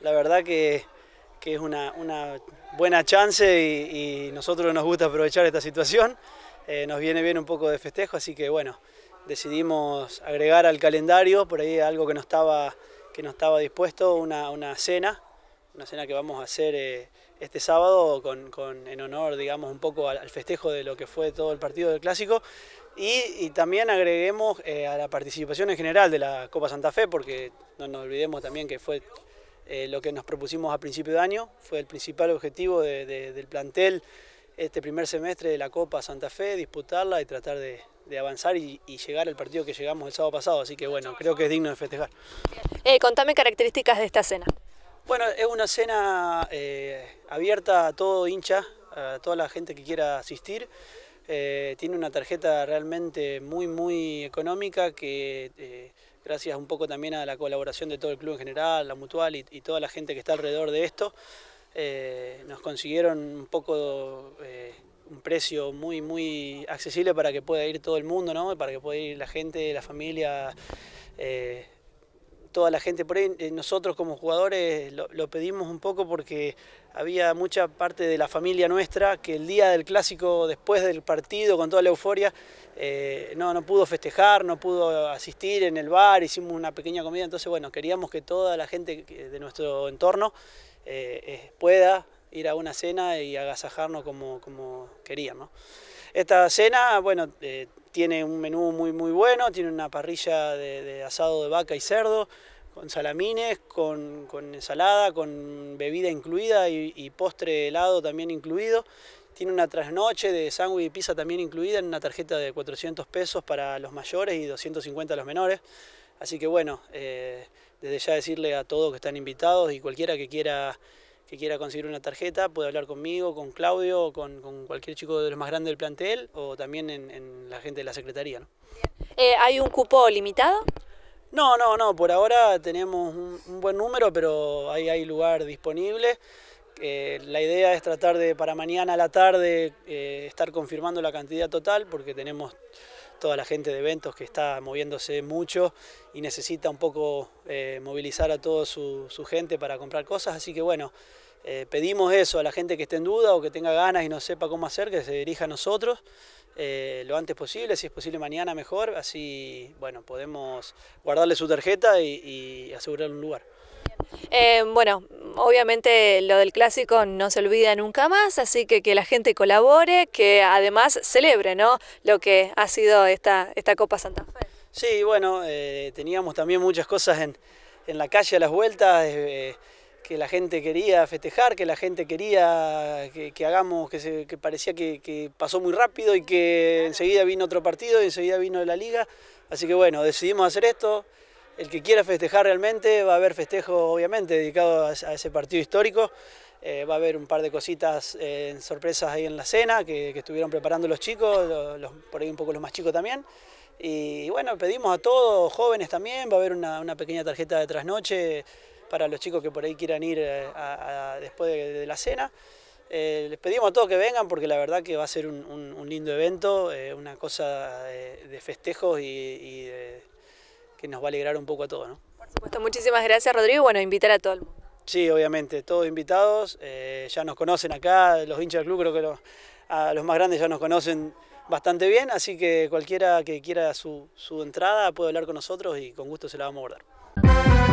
la verdad que, es una, buena chance y, nosotros nos gusta aprovechar esta situación. Eh, nos viene bien un poco de festejo, así que bueno, decidimos agregar al calendario por ahí algo que no estaba, que no estaba dispuesto, una, cena, una cena que vamos a hacer eh, este sábado con, en honor, digamos, un poco al, festejo de lo que fue todo el partido del Clásico. Y, también agreguemos eh, a la participación en general de la Copa Santa Fe, porque no nos olvidemos también que fue eh, lo que nos propusimos a principio de año fue el principal objetivo del plantel este primer semestre de la Copa Santa Fe, disputarla y tratar de, avanzar y, llegar al partido que llegamos el sábado pasado. Así que bueno, creo que es digno de festejar. Eh, contame características de esta cena. Bueno, es una cena eh, abierta a todo hincha, a toda la gente que quiera asistir. tiene una tarjeta realmente muy, muy económica que gracias un poco también a la colaboración de todo el club en general, la mutual y, toda la gente que está alrededor de esto, eh, nos consiguieron un poco eh, un precio muy, muy accesible para que pueda ir todo el mundo, para que pueda ir la gente, la familia. Eh, toda la gente. Por ahí eh, nosotros como jugadores lo, pedimos un poco porque había mucha parte de la familia nuestra que el día del clásico, después del partido, con toda la euforia, eh, no, no pudo festejar, no pudo asistir en el bar, hicimos una pequeña comida. Entonces, bueno, queríamos que toda la gente de nuestro entorno eh, pueda ir a una cena y agasajarnos como, como querían. Esta cena, bueno, tiene un menú muy muy bueno, tiene una parrilla de, asado de vaca y cerdo, con salamines, con, ensalada, con bebida incluida y, postre helado también incluido. Tiene una trasnoche de sándwich y pizza también incluida en una tarjeta de 400 pesos para los mayores y 250 para los menores. Así que bueno, eh, desde ya decirle a todos que están invitados y cualquiera que quiera quiera conseguir una tarjeta puede hablar conmigo, con Claudio, con, cualquier chico de los más grandes del plantel o también en, la gente de la secretaría. Eh, ¿Hay un cupo limitado? No, no, no, por ahora tenemos un, buen número, pero ahí hay lugar disponible. Eh, la idea es tratar de para mañana a la tarde eh, estar confirmando la cantidad total porque tenemos toda la gente de eventos que está moviéndose mucho y necesita un poco movilizar a toda su, su gente para comprar cosas. Así que bueno, eh, pedimos eso a la gente que esté en duda o que tenga ganas y no sepa cómo hacer, que se dirija a nosotros eh, lo antes posible, si es posible mañana mejor, así bueno, podemos guardarle su tarjeta y, asegurar asegurarle un lugar. Eh, bueno, obviamente lo del clásico no se olvida nunca más, así que que la gente colabore, que además celebre ¿no? lo que ha sido esta, esta Copa Santa Fe. Sí, bueno, teníamos también muchas cosas en, en la calle a las vueltas que la gente quería festejar, que la gente quería que, hagamos, que, parecía que, pasó muy rápido y que enseguida vino otro partido y enseguida vino la liga. Así que bueno, decidimos hacer esto. El que quiera festejar realmente, va a haber festejo obviamente dedicado a, ese partido histórico. Eh, va a haber un par de cositas, en eh, sorpresas ahí en la cena que, estuvieron preparando los chicos, por ahí un poco los más chicos también. Y, bueno, pedimos a todos, jóvenes también, va a haber una pequeña tarjeta de trasnoche para los chicos que por ahí quieran ir eh, después de, la cena. Eh, les pedimos a todos que vengan porque la verdad que va a ser un, lindo evento, eh, una cosa de, festejos y, que nos va a alegrar un poco a todos. Por supuesto, muchísimas gracias Rodrigo bueno, invitar a todo el mundo. Sí, obviamente, todos invitados, ya nos conocen acá, los hinchas del club creo que los, a los más grandes ya nos conocen bastante bien, así que cualquiera que quiera su, su entrada puede hablar con nosotros y con gusto se la vamos a abordar.